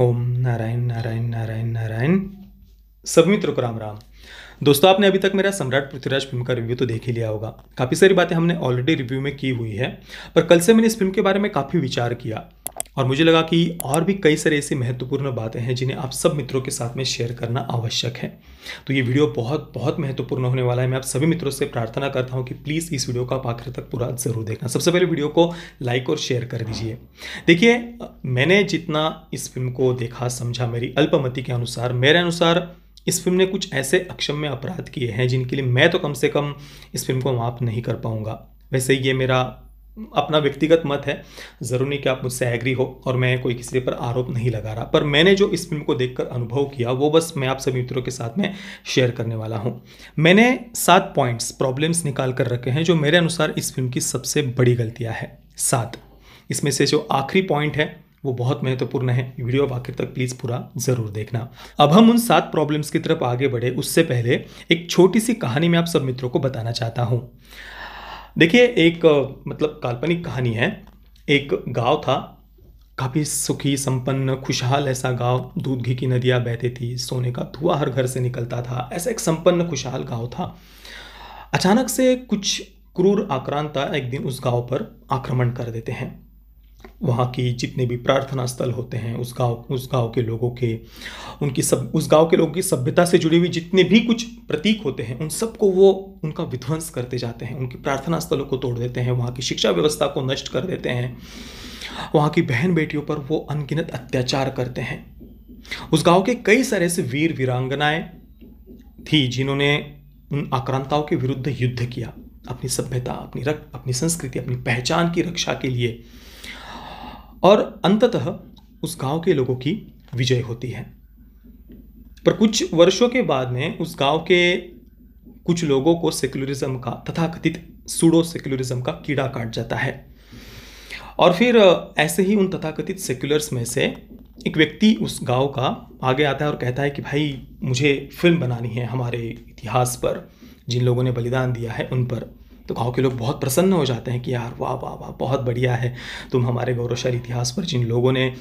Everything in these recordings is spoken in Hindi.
ओम नारायण नारायण नारायण नारायण सब मित्रों को राम राम दोस्तों आपने अभी तक मेरा सम्राट पृथ्वीराज फिल्म का रिव्यू तो देख ही लिया होगा काफ़ी सारी बातें हमने ऑलरेडी रिव्यू में की हुई है पर कल से मैंने इस फिल्म के बारे में काफ़ी विचार किया और मुझे लगा कि और भी कई सारे ऐसी महत्वपूर्ण बातें हैं जिन्हें आप सब मित्रों के साथ में शेयर करना आवश्यक है तो ये वीडियो बहुत बहुत महत्वपूर्ण होने वाला है मैं आप सभी मित्रों से प्रार्थना करता हूँ कि प्लीज़ इस वीडियो का आप आखिर तक पूरा ज़रूर देखना सबसे पहले वीडियो को लाइक और शेयर कर दीजिए देखिए मैंने जितना इस फिल्म को देखा समझा मेरी अल्पमति के अनुसार मेरे अनुसार इस फिल्म ने कुछ ऐसे अक्षम में अपराध किए हैं जिनके लिए मैं तो कम से कम इस फिल्म को माफ़ नहीं कर पाऊँगा वैसे ये मेरा अपना व्यक्तिगत मत है ज़रूर नहीं कि आप मुझसे एग्री हो और मैं कोई किसी पर आरोप नहीं लगा रहा पर मैंने जो इस फिल्म को देखकर अनुभव किया वो बस मैं आप सभी मित्रों के साथ में शेयर करने वाला हूँ मैंने सात पॉइंट्स प्रॉब्लम्स निकाल कर रखे हैं जो मेरे अनुसार इस फिल्म की सबसे बड़ी गलतियाँ हैं सात इसमें से जो आखिरी पॉइंट है वो बहुत महत्वपूर्ण है वीडियो अब आखिर तक प्लीज़ पूरा ज़रूर देखना अब हम उन सात प्रॉब्लम्स की तरफ आगे बढ़े उससे पहले एक छोटी सी कहानी मैं आप सब मित्रों को बताना चाहता हूँ देखिए एक मतलब काल्पनिक कहानी है एक गांव था काफ़ी सुखी संपन्न खुशहाल ऐसा गांव दूध घी की नदियां बहती थी सोने का धुआं हर घर से निकलता था ऐसा एक संपन्न खुशहाल गांव था अचानक से कुछ क्रूर आक्रांता एक दिन उस गांव पर आक्रमण कर देते हैं वहाँ की जितने भी प्रार्थना स्थल होते हैं उस गांव उस गांव के लोगों के उनकी सब उस गांव के लोगों की सभ्यता से जुड़ी हुई जितने भी कुछ प्रतीक होते हैं उन सबको वो उनका विध्वंस करते जाते हैं उनकी प्रार्थना स्थलों को तोड़ देते हैं वहाँ की शिक्षा व्यवस्था को नष्ट कर देते हैं वहाँ की बहन बेटियों पर वो अनगिनत अत्याचार करते हैं उस गाँव के कई सारे ऐसे वीर वीरांगनाएँ थी जिन्होंने उन आक्रांताओं के विरुद्ध युद्ध किया अपनी सभ्यता अपनी रक अपनी संस्कृति अपनी पहचान की रक्षा के लिए और अंततः उस गांव के लोगों की विजय होती है पर कुछ वर्षों के बाद में उस गांव के कुछ लोगों को सेक्युलरिज्म का तथाकथित सूडो सेक्युलरिज्म का कीड़ा काट जाता है और फिर ऐसे ही उन तथाकथित सेक्युलर्स में से एक व्यक्ति उस गांव का आगे आता है और कहता है कि भाई मुझे फिल्म बनानी है हमारे इतिहास पर जिन लोगों ने बलिदान दिया है उन पर तो गांव के लोग बहुत प्रसन्न हो जाते हैं कि यार वाह वाह वाह बहुत बढ़िया है तुम हमारे गौरवशाली इतिहास पर जिन लोगों ने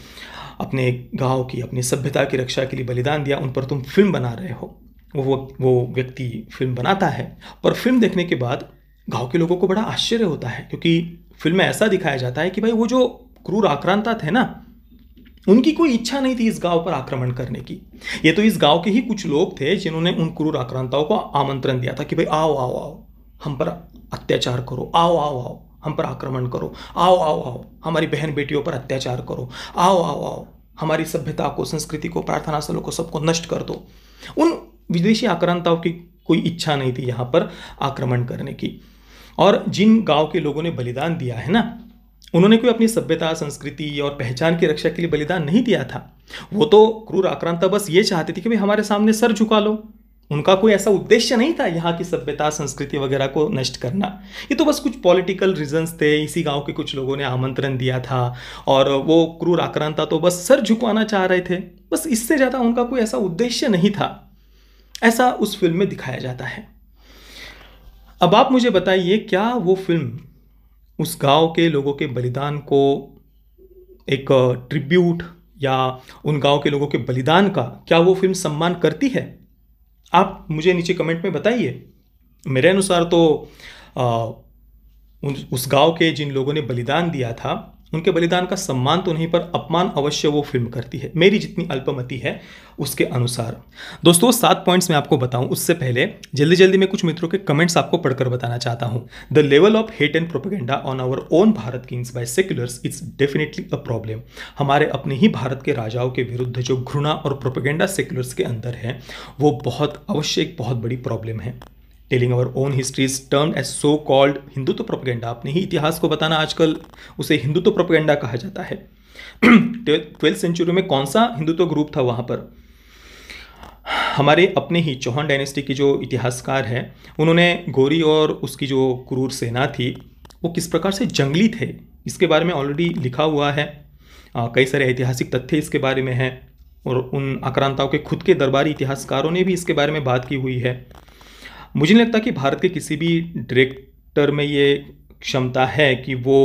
अपने गांव की अपनी सभ्यता की रक्षा के लिए बलिदान दिया उन पर तुम फिल्म बना रहे हो वो वो व्यक्ति फिल्म बनाता है पर फिल्म देखने के बाद गांव के लोगों को बड़ा आश्चर्य होता है क्योंकि फिल्म में ऐसा दिखाया जाता है कि भाई वो जो क्रूर आक्रांता थे ना उनकी कोई इच्छा नहीं थी इस गांव पर आक्रमण करने की ये तो इस गांव के ही कुछ लोग थे जिन्होंने उन क्रूर आक्रांताओं को आमंत्रण दिया था कि भाई आओ आओ आओ हम पर अत्याचार करो आओ आओ आओ हम पर आक्रमण करो आओ आओ आओ हमारी बहन बेटियों पर अत्याचार करो आओ आओ आओ हमारी सभ्यता को संस्कृति को प्रार्थना स्थलों को सबको नष्ट कर दो उन विदेशी आक्रांताओं की कोई इच्छा नहीं थी यहाँ पर आक्रमण करने की और जिन गांव के लोगों ने बलिदान दिया है ना उन्होंने कोई अपनी सभ्यता संस्कृति और पहचान की रक्षा के लिए बलिदान नहीं दिया था वो तो क्रूर आक्रांता बस ये चाहते थे कि भाई हमारे सामने सर झुका लो उनका कोई ऐसा उद्देश्य नहीं था यहाँ की सभ्यता संस्कृति वगैरह को नष्ट करना ये तो बस कुछ पॉलिटिकल रीजंस थे इसी गांव के कुछ लोगों ने आमंत्रण दिया था और वो क्रूर था तो बस सर झुकवाना चाह रहे थे बस इससे ज़्यादा उनका कोई ऐसा उद्देश्य नहीं था ऐसा उस फिल्म में दिखाया जाता है अब आप मुझे बताइए क्या वो फिल्म उस गांव के लोगों के बलिदान को एक ट्रिब्यूट uh, या उन गांव के लोगों के बलिदान का क्या वो फिल्म सम्मान करती है आप मुझे नीचे कमेंट में बताइए मेरे अनुसार तो आ, उस गांव के जिन लोगों ने बलिदान दिया था उनके बलिदान का सम्मान तो नहीं पर अपमान अवश्य वो फिल्म करती है मेरी जितनी अल्पमति है उसके अनुसार दोस्तों सात पॉइंट्स मैं आपको बताऊं उससे पहले जल्दी जल्दी मैं कुछ मित्रों के कमेंट्स आपको पढ़कर बताना चाहता हूं the level of hate and propaganda on our own Bharat kings by seculars it's definitely a problem हमारे अपने ही भारत के राजाओं के विरुद्ध जो घृणा और प्रोपेगेंडा सेक्युलर्स के अंदर है वो बहुत अवश्य एक बहुत बड़ी प्रॉब्लम है telling our own history is term as so called Hindutva propaganda अपने ही इतिहास को बताना आजकल उसे हिंदुत्व प्रोपगेंडा कहा जाता है ट्वेल्थ सेंचुरी में कौन सा हिंदुत्व ग्रुप था वहाँ पर हमारे अपने ही चौहान डायनेस्टी के जो इतिहासकार हैं उन्होंने गोरी और उसकी जो क्रूर सेना थी वो किस प्रकार से जंगली थे इसके बारे में ऑलरेडी लिखा हुआ है कई सारे ऐतिहासिक तथ्य इसके बारे में हैं और उन आक्रांताओं के खुद के दरबारी इतिहासकारों ने भी इसके बारे में बात की हुई है मुझे नहीं लगता कि भारत के किसी भी डायरेक्टर में ये क्षमता है कि वो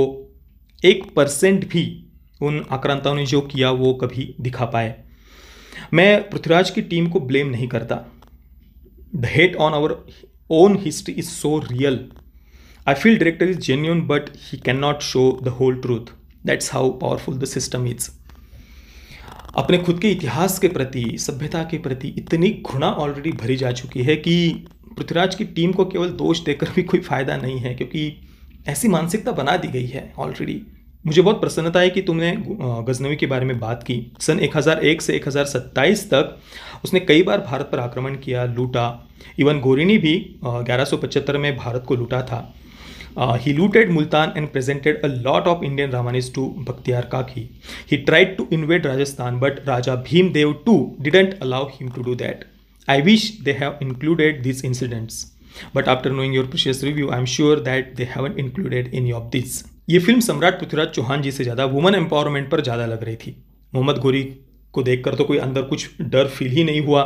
एक परसेंट भी उन आक्रांताओं ने जो किया वो कभी दिखा पाए मैं पृथ्वीराज की टीम को ब्लेम नहीं करता the hate on our own history is so real I feel director is genuine but he can not show the whole truth that's how powerful the system is अपने खुद के इतिहास के प्रति सभ्यता के प्रति इतनी घृणा ऑलरेडी भरी जा चुकी है कि पृथ्वीराज की टीम को केवल दोष देकर भी कोई फ़ायदा नहीं है क्योंकि ऐसी मानसिकता बना दी गई है ऑलरेडी मुझे बहुत प्रसन्नता है कि तुमने गजनवी के बारे में बात की सन 1001 से 1027 तक उसने कई बार भारत पर आक्रमण किया लूटा इवन गोरिनी भी 1175 में भारत को लूटा था he looted Multan and presented a lot of Indian रामानीज to Bakhtiyar Kaki he tried to invade Rajasthan but Raja Bhimdev too didn't allow him to do that I wish they have included these incidents. But after knowing your precious review, I'm sure that they haven't included any of these. ये फिल्म सम्राट पृथ्वीराज चौहान जी से ज़्यादा वुमन एम्पावरमेंट पर ज़्यादा लग रही थी मोहम्मद गोरी को देखकर तो कोई अंदर कुछ डर फील ही नहीं हुआ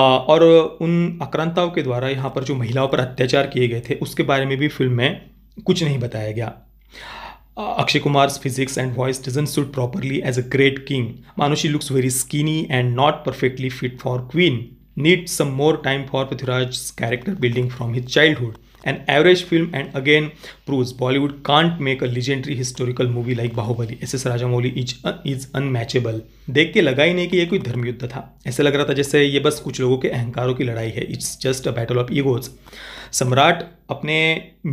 और उन आक्रांताओं के द्वारा यहाँ पर जो महिलाओं पर अत्याचार किए गए थे उसके बारे में भी फिल्म में कुछ नहीं बताया गया Akshay Kumar physique and voice doesn't suit properly as a great king Manushi looks very skinny and not perfectly fit for queen needs some more time for Prithviraj's character building from his childhood. An average film and again proves Bollywood can't make a legendary historical movie like Bahubali. S S Rajamouli is is unmatchable देख के लगा ही नहीं कि ये कोई धर्मयुद्ध था ऐसा लग रहा था जैसे ये बस कुछ लोगों के अहंकारों की लड़ाई है it's just a battle of egos सम्राट अपने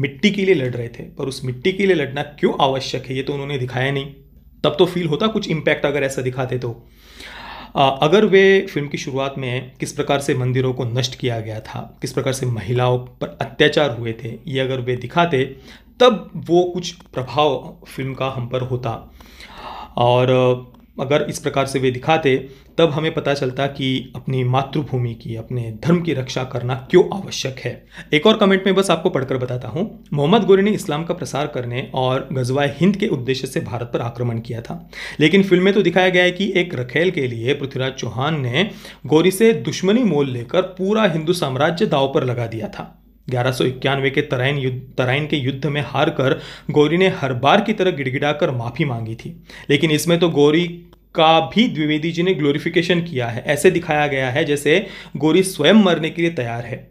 मिट्टी के लिए लड़ रहे थे पर उस मिट्टी के लिए लड़ना क्यों आवश्यक है ये तो उन्होंने दिखाया नहीं तब तो फील होता कुछ इम्पैक्ट अगर ऐसा दिखाते तो अगर वे फिल्म की शुरुआत में किस प्रकार से मंदिरों को नष्ट किया गया था किस प्रकार से महिलाओं पर अत्याचार हुए थे ये अगर वे दिखाते तब वो कुछ प्रभाव फिल्म का हम पर होता और अगर इस प्रकार से वे दिखाते तब हमें पता चलता कि अपनी मातृभूमि की अपने धर्म की रक्षा करना क्यों आवश्यक है एक और कमेंट में बस आपको पढ़कर बताता हूँ मोहम्मद गोरी ने इस्लाम का प्रसार करने और गजवाए हिंद के उद्देश्य से भारत पर आक्रमण किया था लेकिन फिल्म में तो दिखाया गया है कि एक रखेल के लिए पृथ्वीराज चौहान ने गोरी से दुश्मनी मोल लेकर पूरा हिंदू साम्राज्य दाव पर लगा दिया था ग्यारह इक्यानवे के तराइन युद्ध तराइन के युद्ध में हार कर गौरी ने हर बार की तरह गिड़गिड़ा कर माफ़ी मांगी थी लेकिन इसमें तो गौरी का भी द्विवेदी जी ने ग्लोरिफिकेशन किया है ऐसे दिखाया गया है जैसे गौरी स्वयं मरने के लिए तैयार है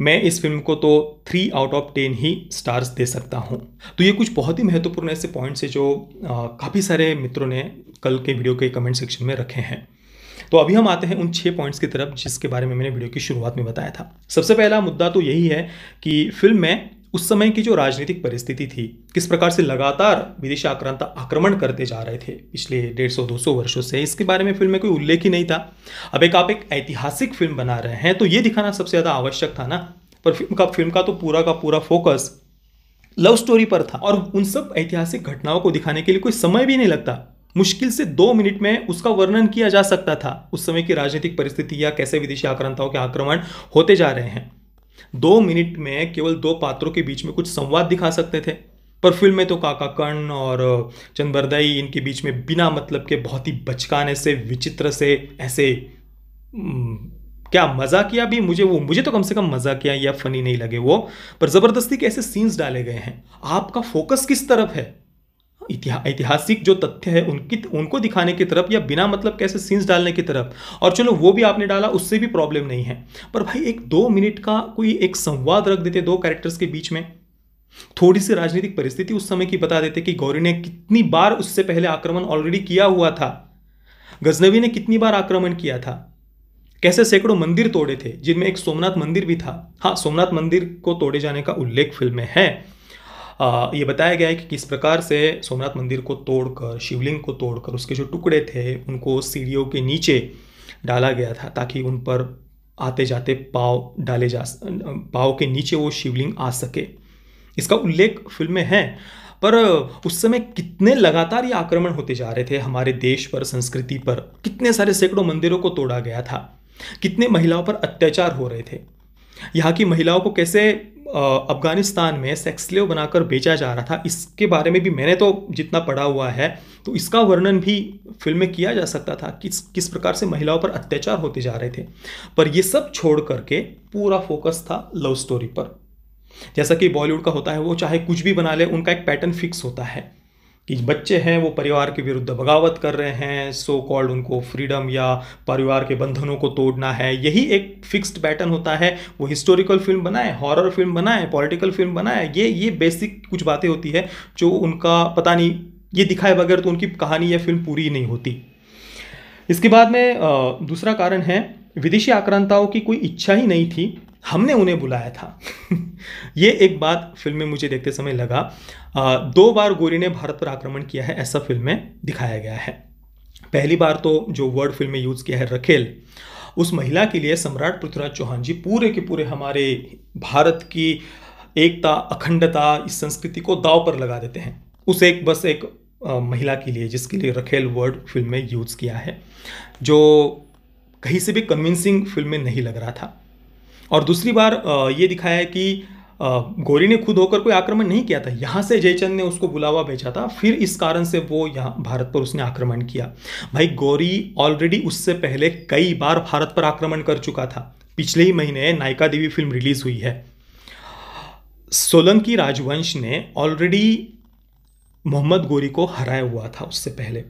मैं इस फिल्म को तो थ्री आउट ऑफ टेन ही स्टार्स दे सकता हूँ तो ये कुछ बहुत ही महत्वपूर्ण ऐसे पॉइंट्स है जो काफ़ी सारे मित्रों ने कल के वीडियो के कमेंट सेक्शन में रखे हैं तो अभी हम आते हैं उन छह पॉइंट्स की तरफ जिसके बारे में मैंने वीडियो की शुरुआत में बताया था सबसे पहला मुद्दा तो यही है कि फिल्म में उस समय की जो राजनीतिक परिस्थिति थी किस प्रकार से लगातार विदेशी आक्रांता आक्रमण करते जा रहे थे पिछले डेढ़ सौ दो सौ वर्षों से इसके बारे में फिल्म में कोई उल्लेख ही नहीं था अब एक आप एक ऐतिहासिक फिल्म बना रहे हैं तो ये दिखाना सबसे ज़्यादा आवश्यक था ना पर फिल्म का फिल्म का तो पूरा का पूरा फोकस लव स्टोरी पर था और उन सब ऐतिहासिक घटनाओं को दिखाने के लिए कोई समय भी नहीं लगता मुश्किल से दो मिनट में उसका वर्णन किया जा सकता था उस समय की राजनीतिक परिस्थिति या कैसे विदेशी आक्रांताओं के आक्रमण होते जा रहे हैं दो मिनट में केवल दो पात्रों के बीच में कुछ संवाद दिखा सकते थे पर फिल्म में तो काका कर्ण और चंदबरदाई इनके बीच में बिना मतलब के बहुत ही बचकाने से विचित्र से ऐसे क्या मज़ा किया भी मुझे वो मुझे तो कम से कम मज़ा किया या फनी नहीं लगे वो पर ज़बरदस्ती के ऐसे सीन्स डाले गए हैं आपका फोकस किस तरफ है ऐतिहासिक जो तथ्य है उनकी उनको दिखाने की तरफ या बिना मतलब कैसे सीन्स डालने की तरफ और चलो वो भी आपने डाला उससे भी प्रॉब्लम नहीं है पर भाई एक दो मिनट का कोई एक संवाद रख देते दो कैरेक्टर्स के बीच में थोड़ी सी राजनीतिक परिस्थिति उस समय की बता देते कि गौरी ने कितनी बार उससे पहले आक्रमण ऑलरेडी किया हुआ था गजनवी ने कितनी बार आक्रमण किया था कैसे सैकड़ों मंदिर तोड़े थे जिनमें एक सोमनाथ मंदिर भी था हाँ सोमनाथ मंदिर को तोड़े जाने का उल्लेख फिल्म में है ये बताया गया है कि किस प्रकार से सोमनाथ मंदिर को तोड़कर शिवलिंग को तोड़कर उसके जो टुकड़े थे उनको सीढ़ियों के नीचे डाला गया था ताकि उन पर आते जाते पाव डाले जा पाव के नीचे वो शिवलिंग आ सके इसका उल्लेख फिल्म में है पर उस समय कितने लगातार ये आक्रमण होते जा रहे थे हमारे देश पर संस्कृति पर कितने सारे सैकड़ों मंदिरों को तोड़ा गया था कितने महिलाओं पर अत्याचार हो रहे थे यहाँ की महिलाओं को कैसे अफ़गानिस्तान में सेक्सलेव बनाकर बेचा जा रहा था इसके बारे में भी मैंने तो जितना पढ़ा हुआ है तो इसका वर्णन भी फिल्म में किया जा सकता था किस किस प्रकार से महिलाओं पर अत्याचार होते जा रहे थे पर ये सब छोड़ करके पूरा फोकस था लव स्टोरी पर जैसा कि बॉलीवुड का होता है वो चाहे कुछ भी बना ले उनका एक पैटर्न फिक्स होता है कि बच्चे हैं वो परिवार के विरुद्ध बगावत कर रहे हैं सो कॉल्ड उनको फ्रीडम या परिवार के बंधनों को तोड़ना है यही एक फिक्स्ड पैटर्न होता है वो हिस्टोरिकल फिल्म बनाए हॉरर फिल्म बनाए पॉलिटिकल फिल्म बनाए ये ये बेसिक कुछ बातें होती है जो उनका पता नहीं ये दिखाए बगैर तो उनकी कहानी या फिल्म पूरी नहीं होती इसके बाद में दूसरा कारण है विदेशी आक्रांताओं की कोई इच्छा ही नहीं थी हमने उन्हें बुलाया था ये एक बात फिल्म में मुझे देखते समय लगा आ, दो बार गोरी ने भारत पर आक्रमण किया है ऐसा फिल्म में दिखाया गया है पहली बार तो जो वर्ड फिल्म में यूज़ किया है रखेल उस महिला के लिए सम्राट पृथ्वीराज चौहान जी पूरे के पूरे हमारे भारत की एकता अखंडता इस संस्कृति को दाव पर लगा देते हैं उस एक बस एक आ, महिला के लिए जिसके लिए रखेल वर्ड फिल्म में यूज़ किया है जो कहीं से भी कन्विंसिंग फिल्म में नहीं लग रहा था और दूसरी बार ये दिखाया है कि गौरी ने खुद होकर कोई आक्रमण नहीं किया था यहाँ से जयचंद ने उसको बुलावा भेजा था फिर इस कारण से वो यहाँ भारत पर उसने आक्रमण किया भाई गौरी ऑलरेडी उससे पहले कई बार भारत पर आक्रमण कर चुका था पिछले ही महीने नायिका देवी फिल्म रिलीज हुई है सोलंकी राजवंश ने ऑलरेडी मोहम्मद गोरी को हराया हुआ था उससे पहले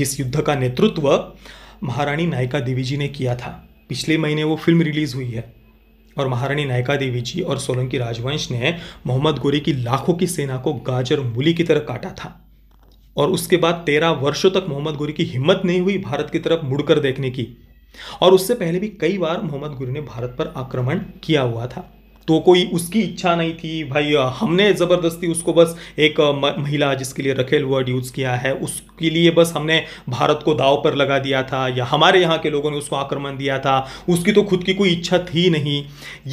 जिस युद्ध का नेतृत्व महारानी नायिका देवी जी ने किया था पिछले महीने वो फिल्म रिलीज हुई है और महारानी नायका देवी जी और सोलंकी राजवंश ने मोहम्मद गोरी की लाखों की सेना को गाजर मूली की तरह काटा था और उसके बाद तेरह वर्षों तक मोहम्मद गोरी की हिम्मत नहीं हुई भारत की तरफ मुड़कर देखने की और उससे पहले भी कई बार मोहम्मद गोरी ने भारत पर आक्रमण किया हुआ था तो कोई उसकी इच्छा नहीं थी भाई हमने ज़बरदस्ती उसको बस एक महिला जिसके लिए रखेल वर्ड यूज़ किया है उसके लिए बस हमने भारत को दाव पर लगा दिया था या हमारे यहाँ के लोगों ने उसको आक्रमण दिया था उसकी तो खुद की कोई इच्छा थी नहीं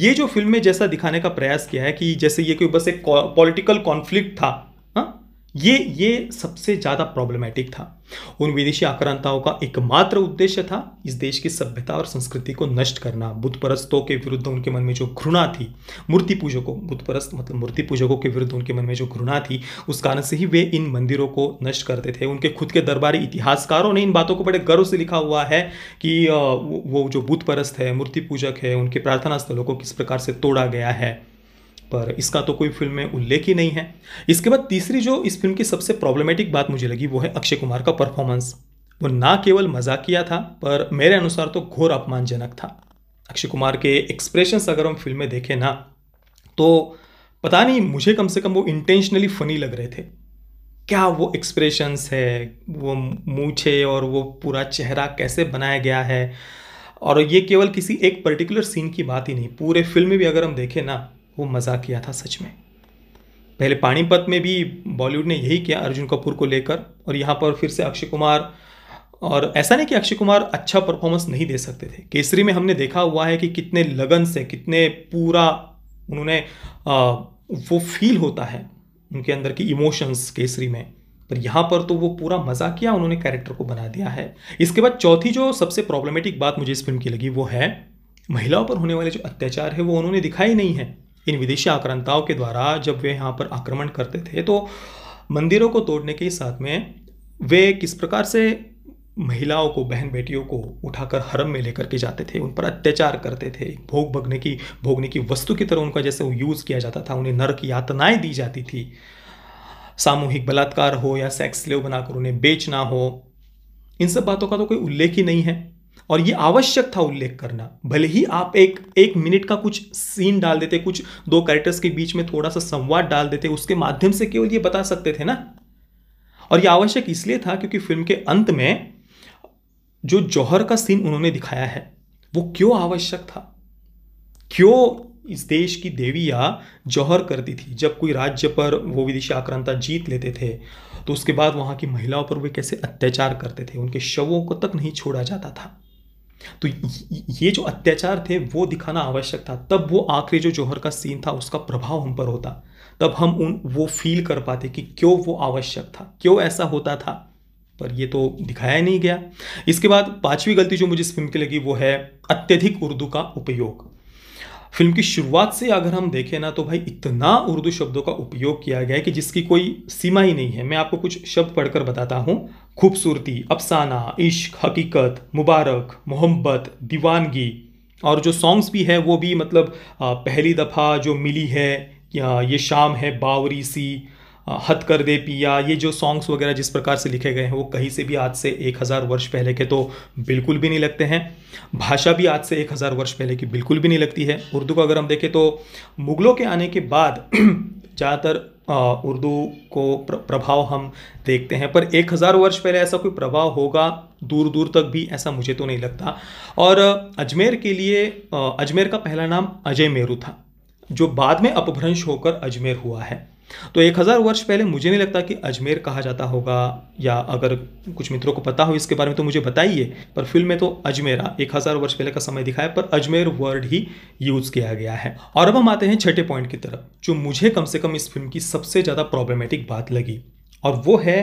ये जो फिल्म में जैसा दिखाने का प्रयास किया है कि जैसे ये कोई बस एक पॉलिटिकल कॉन्फ्लिक्ट था ये ये सबसे ज़्यादा प्रॉब्लमेटिक था उन विदेशी आक्रांताओं का एकमात्र उद्देश्य था इस देश की सभ्यता और संस्कृति को नष्ट करना बुद्ध परस्तों के विरुद्ध उनके मन में जो घृणा थी मूर्ति पूजकों बुद्ध परस्त मतलब मूर्ति पूजकों के विरुद्ध उनके मन में जो घृणा थी उस कारण से ही वे इन मंदिरों को नष्ट करते थे उनके खुद के दरबारी इतिहासकारों ने इन बातों को बड़े गर्व से लिखा हुआ है कि वो जो बुद्ध परस्त है मूर्ति पूजक है उनके प्रार्थना स्थलों को किस प्रकार से तोड़ा गया है पर इसका तो कोई फिल्म में उल्लेख ही नहीं है इसके बाद तीसरी जो इस फिल्म की सबसे प्रॉब्लमेटिक बात मुझे लगी वो है अक्षय कुमार का परफॉर्मेंस वो ना केवल मजाकिया था पर मेरे अनुसार तो घोर अपमानजनक था अक्षय कुमार के एक्सप्रेशंस अगर हम फिल्म में देखें ना तो पता नहीं मुझे कम से कम वो इंटेंशनली फ़नी लग रहे थे क्या वो एक्सप्रेशंस है वो मूछे और वो पूरा चेहरा कैसे बनाया गया है और ये केवल किसी एक पर्टिकुलर सीन की बात ही नहीं पूरे फिल्म में भी अगर हम देखें ना वो मजाक किया था सच में पहले पानीपत में भी बॉलीवुड ने यही किया अर्जुन कपूर को लेकर और यहाँ पर फिर से अक्षय कुमार और ऐसा नहीं कि अक्षय कुमार अच्छा परफॉर्मेंस नहीं दे सकते थे केसरी में हमने देखा हुआ है कि कितने लगन से कितने पूरा उन्होंने वो फील होता है उनके अंदर की इमोशंस केसरी में पर यहाँ पर तो वो पूरा मज़ा किया उन्होंने कैरेक्टर को बना दिया है इसके बाद चौथी जो सबसे प्रॉब्लमेटिक बात मुझे इस फिल्म की लगी वो है महिलाओं पर होने वाले जो अत्याचार है वो उन्होंने दिखाई नहीं है इन विदेशी आक्रांताओं के द्वारा जब वे यहाँ पर आक्रमण करते थे तो मंदिरों को तोड़ने के साथ में वे किस प्रकार से महिलाओं को बहन बेटियों को उठाकर हरम में लेकर के जाते थे उन पर अत्याचार करते थे भोग भगने की भोगने की वस्तु की तरह उनका जैसे यूज़ किया जाता था उन्हें नरक यातनाएं दी जाती थी सामूहिक बलात्कार हो या सेक्स लेव बनाकर उन्हें बेचना हो इन सब बातों का तो कोई उल्लेख ही नहीं है और ये आवश्यक था उल्लेख करना भले ही आप एक एक मिनट का कुछ सीन डाल देते कुछ दो कैरेक्टर्स के बीच में थोड़ा सा संवाद डाल देते उसके माध्यम से केवल ये बता सकते थे ना और ये आवश्यक इसलिए था क्योंकि फिल्म के अंत में जो जौहर का सीन उन्होंने दिखाया है वो क्यों आवश्यक था क्यों इस देश की देवियाँ जौहर करती थी जब कोई राज्य पर वो विदेशी आक्रांता जीत लेते थे तो उसके बाद वहाँ की महिलाओं पर वे कैसे अत्याचार करते थे उनके शवों को तक नहीं छोड़ा जाता था तो ये जो अत्याचार थे वो दिखाना आवश्यक था तब वो आखिरी जो जौहर का सीन था उसका प्रभाव हम पर होता तब हम उन वो फील कर पाते कि क्यों वो आवश्यक था क्यों ऐसा होता था पर ये तो दिखाया नहीं गया इसके बाद पांचवी गलती जो मुझे इस फिल्म की लगी वो है अत्यधिक उर्दू का उपयोग फिल्म की शुरुआत से अगर हम देखें ना तो भाई इतना उर्दू शब्दों का उपयोग किया गया है कि जिसकी कोई सीमा ही नहीं है मैं आपको कुछ शब्द पढ़कर बताता हूँ खूबसूरती अफसाना इश्क हकीकत मुबारक मोहब्बत दीवानगी और जो सॉन्ग्स भी है वो भी मतलब पहली दफ़ा जो मिली है या ये शाम है बावरी सी हत कर दे पिया ये जो सॉन्ग्स वगैरह जिस प्रकार से लिखे गए हैं वो कहीं से भी आज से एक हज़ार वर्ष पहले के तो बिल्कुल भी नहीं लगते हैं भाषा भी आज से एक हज़ार वर्ष पहले की बिल्कुल भी नहीं लगती है उर्दू को अगर हम देखें तो मुग़लों के आने के बाद ज़्यादातर उर्दू को प्रभाव हम देखते हैं पर एक हज़ार वर्ष पहले ऐसा कोई प्रभाव होगा दूर दूर तक भी ऐसा मुझे तो नहीं लगता और अजमेर के लिए अजमेर का पहला नाम अजय मेरू था जो बाद में अपभ्रंश होकर अजमेर हुआ है तो एक हज़ार वर्ष पहले मुझे नहीं लगता कि अजमेर कहा जाता होगा या अगर कुछ मित्रों को पता हो इसके बारे में तो मुझे बताइए पर फिल्म में तो अजमेरा एक हज़ार वर्ष पहले का समय दिखाया पर अजमेर वर्ड ही यूज़ किया गया है और अब हम आते हैं छठे पॉइंट की तरफ जो मुझे कम से कम इस फिल्म की सबसे ज़्यादा प्रॉब्लमेटिक बात लगी और वो है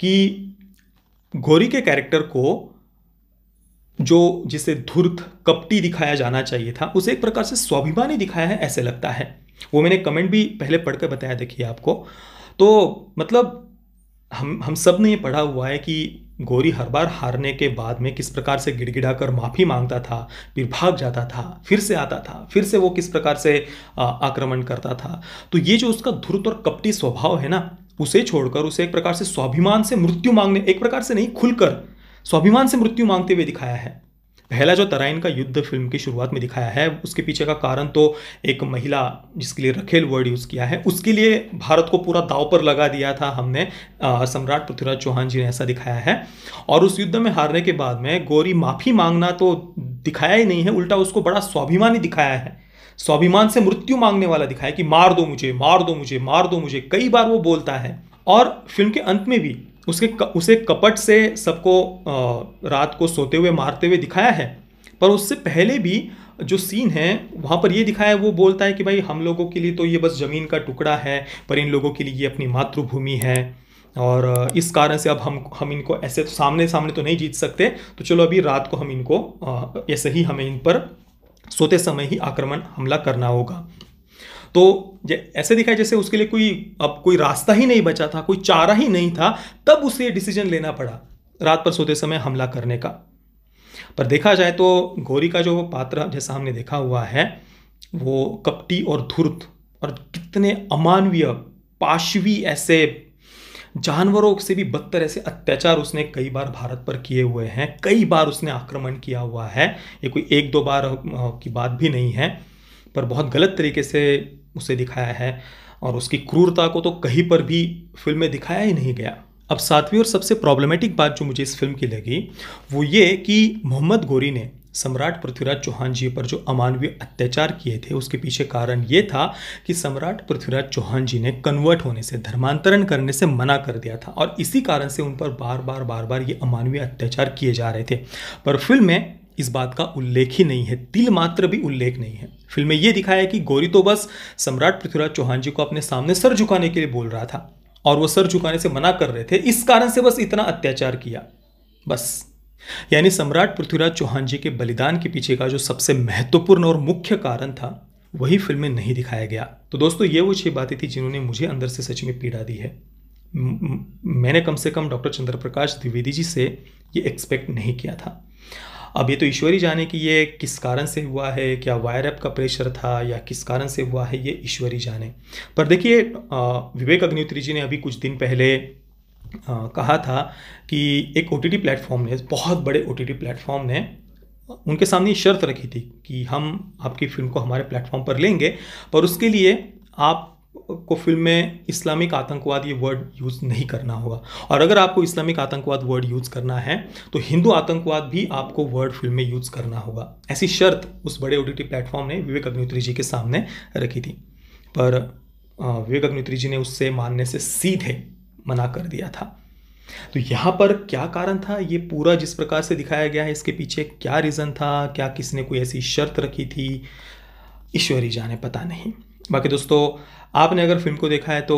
कि घोरी के कैरेक्टर को जो जिसे धुर्त कपटी दिखाया जाना चाहिए था उसे एक प्रकार से स्वाभिमानी दिखाया है ऐसे लगता है वो मैंने कमेंट भी पहले पढ़ कर बताया देखिए आपको तो मतलब हम हम सब ने ये पढ़ा हुआ है कि गौरी हर बार हारने के बाद में किस प्रकार से गिड़गिड़ा कर माफ़ी मांगता था फिर भाग जाता था फिर से आता था फिर से वो किस प्रकार से आक्रमण करता था तो ये जो उसका ध्रुत और कपटी स्वभाव है ना उसे छोड़कर उसे एक प्रकार से स्वाभिमान से मृत्यु मांगने एक प्रकार से नहीं खुलकर स्वाभिमान से मृत्यु मांगते हुए दिखाया है पहला जो तराइन का युद्ध फिल्म की शुरुआत में दिखाया है उसके पीछे का कारण तो एक महिला जिसके लिए रखेल वर्ड यूज़ किया है उसके लिए भारत को पूरा दाव पर लगा दिया था हमने सम्राट पृथ्वीराज चौहान जी ने ऐसा दिखाया है और उस युद्ध में हारने के बाद में गौरी माफ़ी मांगना तो दिखाया ही नहीं है उल्टा उसको बड़ा स्वाभिमानी दिखाया है स्वाभिमान से मृत्यु मांगने वाला दिखाया कि मार दो मुझे मार दो मुझे मार दो मुझे कई बार वो बोलता है और फिल्म के अंत में भी उसके उसे कपट से सबको रात को सोते हुए मारते हुए दिखाया है पर उससे पहले भी जो सीन है वहाँ पर ये दिखाया है वो बोलता है कि भाई हम लोगों के लिए तो ये बस ज़मीन का टुकड़ा है पर इन लोगों के लिए ये अपनी मातृभूमि है और इस कारण से अब हम हम इनको ऐसे तो सामने सामने तो नहीं जीत सकते तो चलो अभी रात को हम इनको ऐसे ही हमें इन पर सोते समय ही आक्रमण हमला करना होगा तो ऐसे दिखा जैसे उसके लिए कोई अब कोई रास्ता ही नहीं बचा था कोई चारा ही नहीं था तब उसे डिसीजन लेना पड़ा रात पर सोते समय हमला करने का पर देखा जाए तो गौरी का जो पात्र जैसा हमने देखा हुआ है वो कपटी और धुर्त और कितने अमानवीय पाशवी ऐसे जानवरों से भी बदतर ऐसे अत्याचार उसने कई बार भारत पर किए हुए हैं कई बार उसने आक्रमण किया हुआ है ये कोई एक दो बार की बात भी नहीं है पर बहुत गलत तरीके से उसे दिखाया है और उसकी क्रूरता को तो कहीं पर भी फिल्म में दिखाया ही नहीं गया अब सातवीं और सबसे प्रॉब्लमेटिक बात जो मुझे इस फिल्म की लगी वो ये कि मोहम्मद गोरी ने सम्राट पृथ्वीराज चौहान जी पर जो अमानवीय अत्याचार किए थे उसके पीछे कारण ये था कि सम्राट पृथ्वीराज चौहान जी ने कन्वर्ट होने से धर्मांतरण करने से मना कर दिया था और इसी कारण से उन पर बार बार बार बार ये अमानवीय अत्याचार किए जा रहे थे पर फिल्म में इस बात का उल्लेख ही नहीं है तिल मात्र भी उल्लेख नहीं है फिल्म में यह दिखाया है कि गौरी तो बस सम्राट पृथ्वीराज चौहान जी को अपने सामने सर झुकाने के लिए बोल रहा था और वो सर झुकाने से मना कर रहे थे इस कारण से बस इतना अत्याचार किया बस यानी सम्राट पृथ्वीराज चौहान जी के बलिदान के पीछे का जो सबसे महत्वपूर्ण और मुख्य कारण था वही फिल्म में नहीं दिखाया गया तो दोस्तों ये वो छह बातें थी जिन्होंने मुझे अंदर से सच में पीड़ा दी है मैंने कम से कम डॉक्टर चंद्र प्रकाश द्विवेदी जी से ये एक्सपेक्ट नहीं किया था अब ये तो ईश्वर ही जाने कि ये किस कारण से हुआ है क्या वायर ऐप का प्रेशर था या किस कारण से हुआ है ये ईश्वर ही जाने पर देखिए विवेक अग्निहोत्री जी ने अभी कुछ दिन पहले आ, कहा था कि एक ओ टी प्लेटफॉर्म ने बहुत बड़े ओ टी प्लेटफॉर्म ने उनके सामने शर्त रखी थी कि हम आपकी फिल्म को हमारे प्लेटफॉर्म पर लेंगे पर उसके लिए आप को फिल्म में इस्लामिक आतंकवाद ये वर्ड यूज़ नहीं करना होगा और अगर आपको इस्लामिक आतंकवाद वर्ड यूज़ करना है तो हिंदू आतंकवाद भी आपको वर्ड फिल्म में यूज़ करना होगा ऐसी शर्त उस बड़े टी प्लेटफॉर्म ने विवेक अग्निहोत्री जी के सामने रखी थी पर विवेक अग्निहोत्री जी ने उससे मानने से सीधे मना कर दिया था तो यहाँ पर क्या कारण था ये पूरा जिस प्रकार से दिखाया गया है इसके पीछे क्या रीज़न था क्या किसने कोई ऐसी शर्त रखी थी ईश्वरी जाने पता नहीं बाकी दोस्तों आपने अगर फिल्म को देखा है तो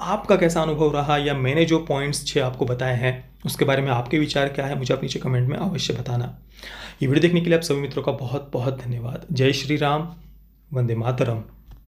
आपका कैसा अनुभव रहा या मैंने जो पॉइंट्स छः आपको बताए हैं उसके बारे में आपके विचार क्या है मुझे आप नीचे कमेंट में अवश्य बताना ये वीडियो देखने के लिए आप सभी मित्रों का बहुत बहुत धन्यवाद जय श्री राम वंदे मातरम